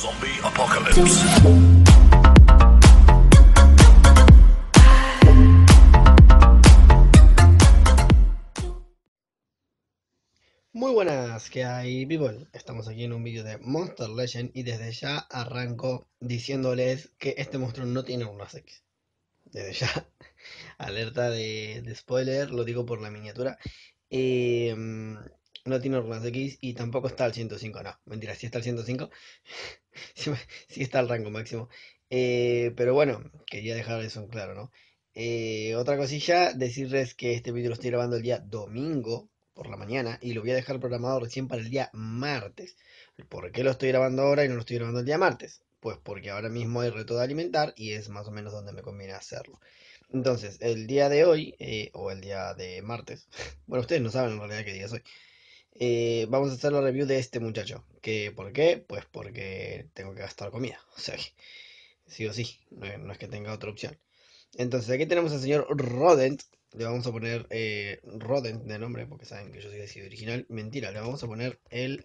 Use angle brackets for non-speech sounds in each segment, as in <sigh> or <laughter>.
Zombie Apocalypse. Muy buenas, que hay people? Estamos aquí en un vídeo de Monster Legend y desde ya arranco diciéndoles que este monstruo no tiene unas X. Desde ya, <laughs> alerta de, spoiler, lo digo por la miniatura. Em, no tiene unas X y tampoco está al 105, no, mentira, sí está al 105 <laughs> sí está al rango máximo. Eh, pero bueno, quería dejar eso en claro, ¿no? Eh, otra cosilla, decirles que este vídeo lo estoy grabando el día domingo por la mañana y lo voy a dejar programado recién para el día martes. ¿Por qué lo estoy grabando ahora y no lo estoy grabando el día martes? Pues porque ahora mismo hay reto de alimentar y es más o menos donde me conviene hacerlo. Entonces, el día de hoy, eh, o el día de martes, <laughs> bueno, ustedes no saben en realidad qué día es hoy, eh, vamos a hacer la review de este muchacho. ¿Que, ¿Por qué? Pues porque tengo que gastar comida. <laughs> O sea, sí o sí, no, es que tenga otra opción. Entonces aquí tenemos al señor Rodent. Le vamos a poner eh, Rodent de nombre porque saben que yo soy así original. Mentira, le vamos a poner el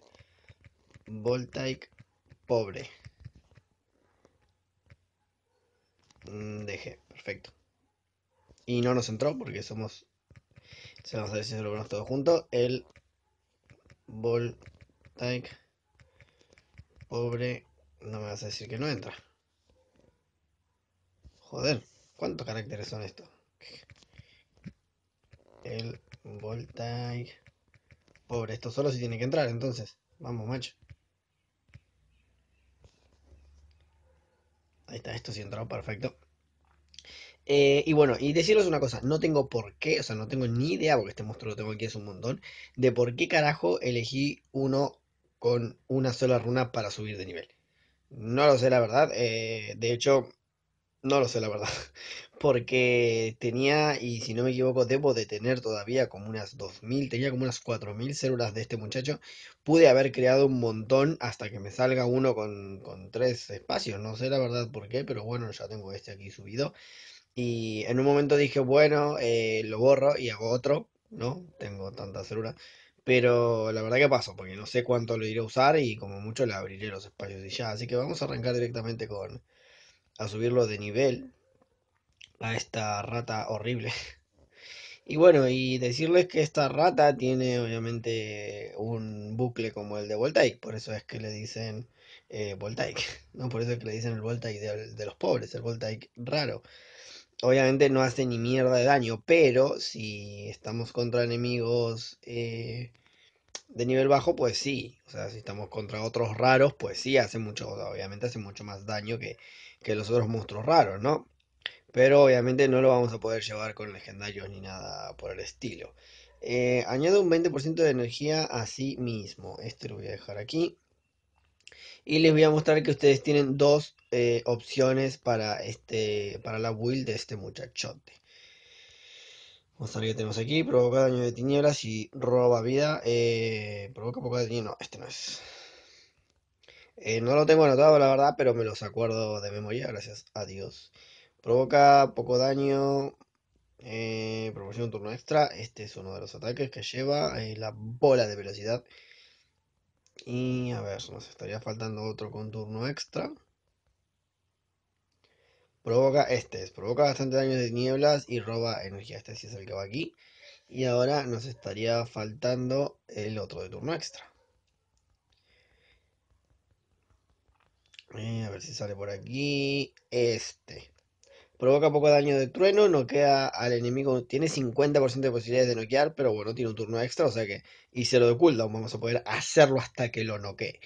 Voltaic pobre. Mm, Deje, perfecto. Y no nos entró porque somos. Se nos a decir si lo todos juntos. El Voltaic pobre, no me vas a decir que no entra. Joder, ¿cuántos caracteres son estos? El Voltaic pobre, esto solo si tiene que entrar entonces. Vamos, macho. Ahí está, esto si entrado, perfecto. Eh, y bueno, y deciros una cosa, no tengo por qué, o sea, no tengo ni idea, porque este monstruo lo tengo aquí es un montón, de por qué carajo elegí uno con una sola runa para subir de nivel. No lo sé, la verdad. Eh, de hecho, no lo sé, la verdad. <laughs> Porque tenía, y si no me equivoco, debo de tener todavía como unas 2.000, tenía como unas 4.000 células de este muchacho. Pude haber creado un montón hasta que me salga uno con, con tres espacios. No sé, la verdad, por qué, pero bueno, ya tengo este aquí subido. Y en un momento dije, bueno, eh, lo borro y hago otro, ¿no? Tengo tanta célula. Pero la verdad que pasó, porque no sé cuánto lo iré a usar y como mucho le abriré los espacios y ya. Así que vamos a arrancar directamente con a subirlo de nivel a esta rata horrible. <laughs> Y bueno, y decirles que esta rata tiene obviamente un bucle como el de Voltaic, por eso es que le dicen eh, Voltaic, <laughs> ¿no? Por eso es que le dicen el Voltaic de, de los pobres, el Voltaic raro obviamente no hace ni mierda de daño, pero si estamos contra enemigos eh, de nivel bajo, pues sí. O sea, si estamos contra otros raros, pues sí, hace mucho, obviamente hace mucho más daño que, los otros monstruos raros, ¿no? Pero obviamente no lo vamos a poder llevar con legendarios ni nada por el estilo. Eh, añado un 20% de energía a sí mismo. Este lo voy a dejar aquí. Y les voy a mostrar que ustedes tienen dos eh, opciones para, este, para la build de este muchachote. Vamos a ver qué tenemos aquí. Provoca daño de tinieblas y roba vida. Eh, provoca poco daño No, este no es. Eh, no lo tengo anotado, la verdad, pero me los acuerdo de memoria, gracias a Dios. Provoca poco daño. proporciona un turno extra. Este es uno de los ataques que lleva. la bola de velocidad. Y a ver, nos estaría faltando otro con turno extra. Provoca este, provoca bastante daño de nieblas y roba energía. Este sí es el que va aquí. Y ahora nos estaría faltando el otro de turno extra. Eh, a ver si sale por aquí. Este. Provoca poco daño de trueno, noquea al enemigo. Tiene 50% de posibilidades de noquear, pero bueno, tiene un turno extra, o sea que. Y se lo de cooldown, vamos a poder hacerlo hasta que lo noquee.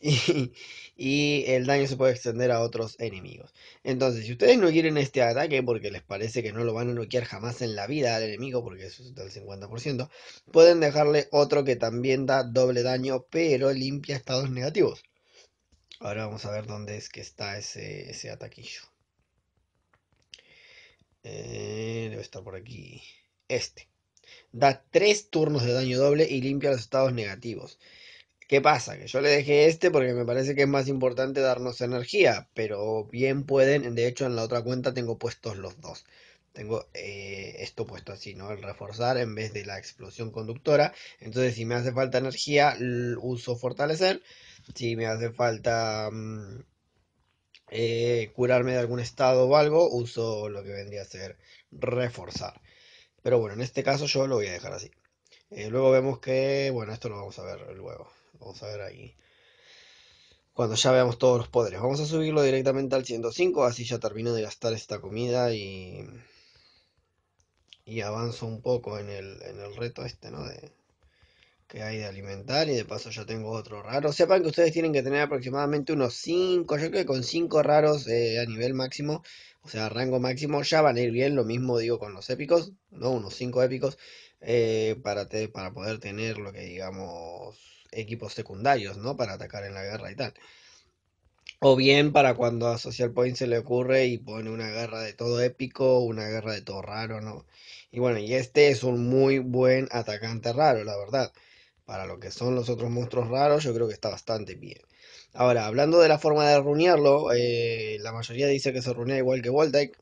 <laughs> Y, y, el daño se puede extender a otros enemigos. Entonces, si ustedes no quieren este ataque porque les parece que no lo van a noquear jamás en la vida al enemigo, porque eso es del 50%, pueden dejarle otro que también da doble daño, pero limpia estados negativos. Ahora vamos a ver dónde es que está ese, ese ataquillo. Eh, debe estar por aquí. Este. Da tres turnos de daño doble y limpia los estados negativos. ¿Qué pasa? Que yo le dejé este porque me parece que es más importante darnos energía, pero bien pueden, de hecho en la otra cuenta tengo puestos los dos. Tengo eh, esto puesto así, ¿no? El reforzar en vez de la explosión conductora. Entonces si me hace falta energía, uso fortalecer. Si me hace falta... Mm, eh, curarme de algún estado o algo, uso lo que vendría a ser reforzar. Pero bueno, en este caso yo lo voy a dejar así. Eh, luego vemos que, bueno, esto lo vamos a ver luego. Vamos a ver ahí. Cuando ya veamos todos los poderes. Vamos a subirlo directamente al 105, así ya termino de gastar esta comida y... Y avanzo un poco en el, en el reto este, ¿no? De, que hay de alimentar y de paso ya tengo otro raro. Sepan que ustedes tienen que tener aproximadamente unos 5, yo creo que con 5 raros eh, a nivel máximo, o sea, rango máximo, ya van a ir bien, lo mismo digo con los épicos, ¿no? Unos 5 épicos eh, para, para poder tener lo que digamos equipos secundarios, ¿no? Para atacar en la guerra y tal. O bien para cuando a Social Point se le ocurre y pone una guerra de todo épico, una guerra de todo raro, ¿no? Y bueno, y este es un muy buen atacante raro, la verdad. Para lo que son los otros monstruos raros, yo creo que está bastante bien. Ahora, hablando de la forma de runearlo, eh, la mayoría dice que se runea igual que Voltaic.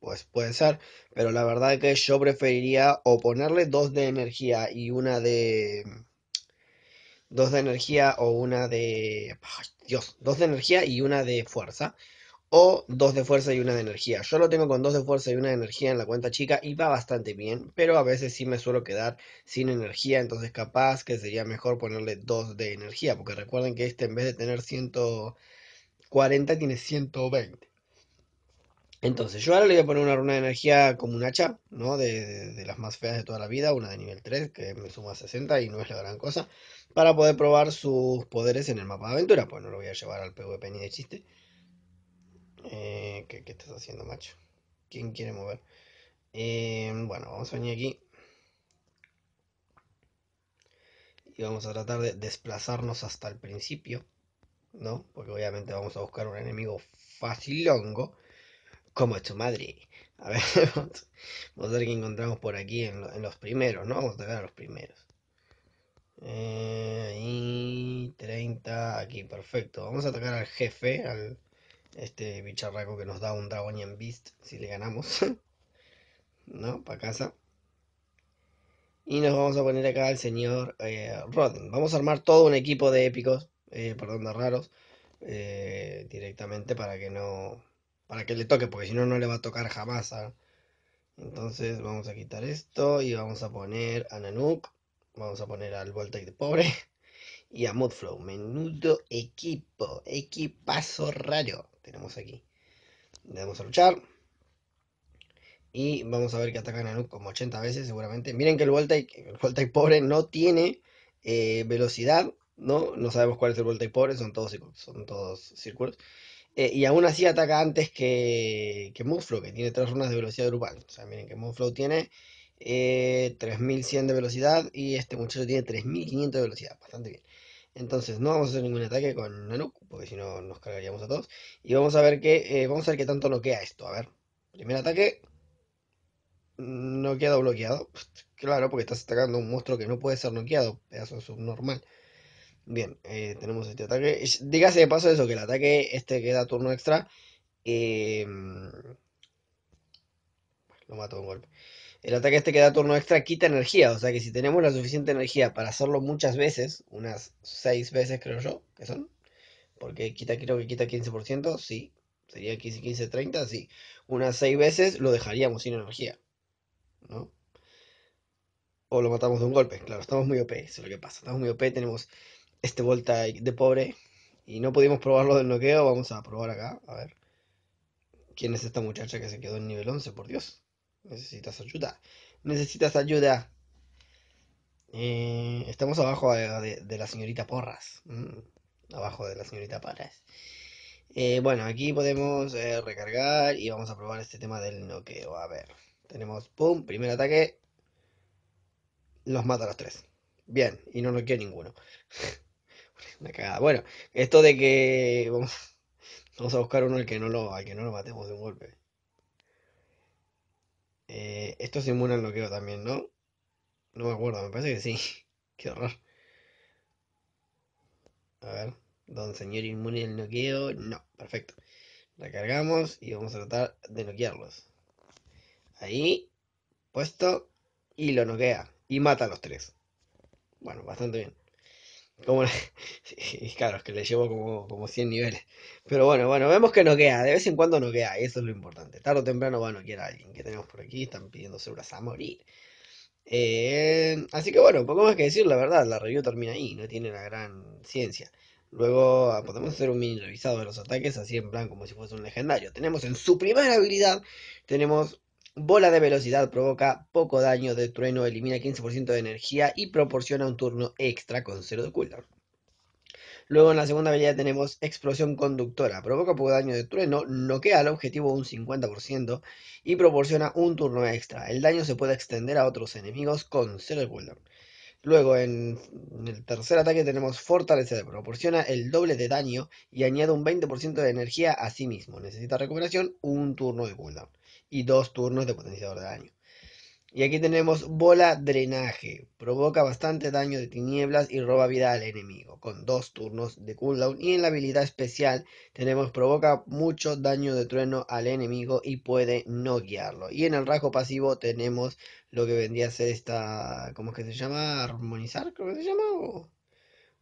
Pues puede ser, pero la verdad es que yo preferiría o ponerle dos de energía y una de. Dos de energía o una de. Dios, dos de energía y una de fuerza o dos de fuerza y una de energía. Yo lo tengo con dos de fuerza y una de energía en la cuenta chica y va bastante bien, pero a veces sí me suelo quedar sin energía, entonces capaz que sería mejor ponerle dos de energía, porque recuerden que este en vez de tener 140 tiene 120. Entonces yo ahora le voy a poner una runa de energía como un hacha, ¿no? De, de las más feas de toda la vida, una de nivel 3 que me suma 60 y no es la gran cosa, para poder probar sus poderes en el mapa de aventura, pues no lo voy a llevar al PvP ni de chiste. Eh, ¿qué, estás haciendo, macho? ¿Quién quiere mover? Eh, bueno, vamos a venir aquí. Y vamos a tratar de desplazarnos hasta el principio. ¿No? Porque obviamente vamos a buscar un enemigo facilongo. Como es tu madre. A ver, <laughs> vamos, a ver qué encontramos por aquí en, los primeros, ¿no? Vamos a ver a los primeros. Eh, ahí, 30, aquí, perfecto. Vamos a atacar al jefe, al, este bicharraco que nos da un Dragonian Beast si le ganamos. <laughs> ¿No? Para casa. Y nos vamos a poner acá al señor eh, Roden Vamos a armar todo un equipo de épicos, eh, perdón, de raros, eh, directamente para que no. Para que le toque, porque si no, no le va a tocar jamás. ¿ah? Entonces vamos a quitar esto y vamos a poner a Nanook. Vamos a poner al Voltaic de pobre <laughs> y a Mudflow. Menudo equipo, equipazo raro tenemos aquí. Le damos a luchar. Y vamos a ver que atacan a Nuke como 80 veces seguramente. Miren que el Voltaic, el Voltaic pobre no tiene eh, velocidad, ¿no? No sabemos cuál es el Voltaic pobre, son todos, son todos círculos. Eh, y aún así ataca antes que, que que tiene tres runas de velocidad grupal. O sea, miren que Muflo tiene 3100 eh, de velocidad y este muchacho tiene 3500 de velocidad. Bastante bien. Entonces no vamos a hacer ningún ataque con Nanook, porque si no nos cargaríamos a todos. Y vamos a ver qué, eh, vamos a ver qué tanto noquea esto. A ver, primer ataque, no queda bloqueado. <laughs> Claro, porque estás atacando un monstruo que no puede ser noqueado, pedazo subnormal. Bien, eh, tenemos este ataque. Dígase de paso eso, que el ataque este que da turno extra. Eh, lo mato de un golpe. El ataque este que da turno extra quita energía, o sea que si tenemos la suficiente energía para hacerlo muchas veces, unas 6 veces creo yo, que son, porque quita, creo que quita 15%, sí, sería 15, 15, 30, sí, unas 6 veces lo dejaríamos sin energía, ¿no? O lo matamos de un golpe, claro, estamos muy OP, eso es lo que pasa, estamos muy OP, tenemos este Volta de pobre y no pudimos probarlo del noqueo, vamos a probar acá, a ver. ¿Quién es esta muchacha que se quedó en nivel 11, por Dios? Necesitas ayuda. Necesitas ayuda. Eh, estamos mm, abajo de, la señorita Porras. abajo de la señorita Porras. bueno, aquí podemos eh, recargar y vamos a probar este tema del noqueo. A ver, tenemos, pum, primer ataque. Los mata a los tres. Bien, y no quiere ninguno. <laughs> Una cagada. Bueno, esto de que vamos, a buscar uno que no lo, al que no lo matemos de un golpe. Eh, esto esto inmune al noqueo también, ¿no? No me acuerdo, me parece que sí. <laughs> Qué horror. A ver, don señor inmune al noqueo. No, perfecto. Recargamos y vamos a tratar de noquearlos. Ahí, puesto y lo noquea. Y mata a los tres. Bueno, bastante bien. Como, <laughs> y claro, es que le llevo como, 100 niveles. Pero bueno, bueno, vemos que no queda. De vez en cuando no queda. eso es lo importante. Tarde o temprano va a noquear a alguien que tenemos por aquí. Están pidiendo células a morir. Eh, así que bueno, poco más que decir. La verdad, la review termina ahí. No tiene la gran ciencia. Luego ah, podemos hacer un mini revisado de los ataques. Así en plan como si fuese un legendario. Tenemos en su primera habilidad. Tenemos Bola de velocidad provoca poco daño de trueno, elimina 15% de energía y proporciona un turno extra con 0 de cooldown. Luego en la segunda habilidad tenemos explosión conductora. Provoca poco daño de trueno, noquea al objetivo un 50% y proporciona un turno extra. El daño se puede extender a otros enemigos con 0 de cooldown. Luego en, el tercer ataque tenemos fortalecer. Proporciona el doble de daño y añade un 20% de energía a sí mismo. Necesita recuperación, un turno de cooldown y dos turnos de potenciador de daño. Y aquí tenemos bola drenaje. Provoca bastante daño de tinieblas y roba vida al enemigo con dos turnos de cooldown. Y en la habilidad especial tenemos provoca mucho daño de trueno al enemigo y puede no guiarlo. Y en el rasgo pasivo tenemos lo que vendría a ser esta, ¿cómo es que se llama? Armonizar, creo que se llama.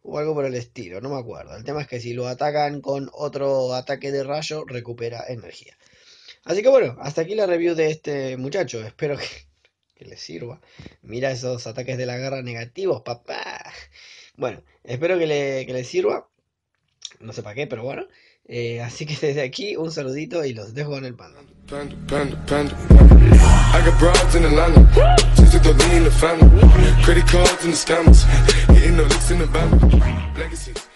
o algo por el estilo, no me acuerdo. El tema es que si lo atacan con otro ataque de rayo recupera energía. Así que bueno, hasta aquí la review de este muchacho. Espero que, le sirva. Mira esos ataques de la garra negativos, papá. Bueno, espero que, le, les sirva. No sé para qué, pero bueno. Eh, así que desde aquí un saludito y los dejo en el pan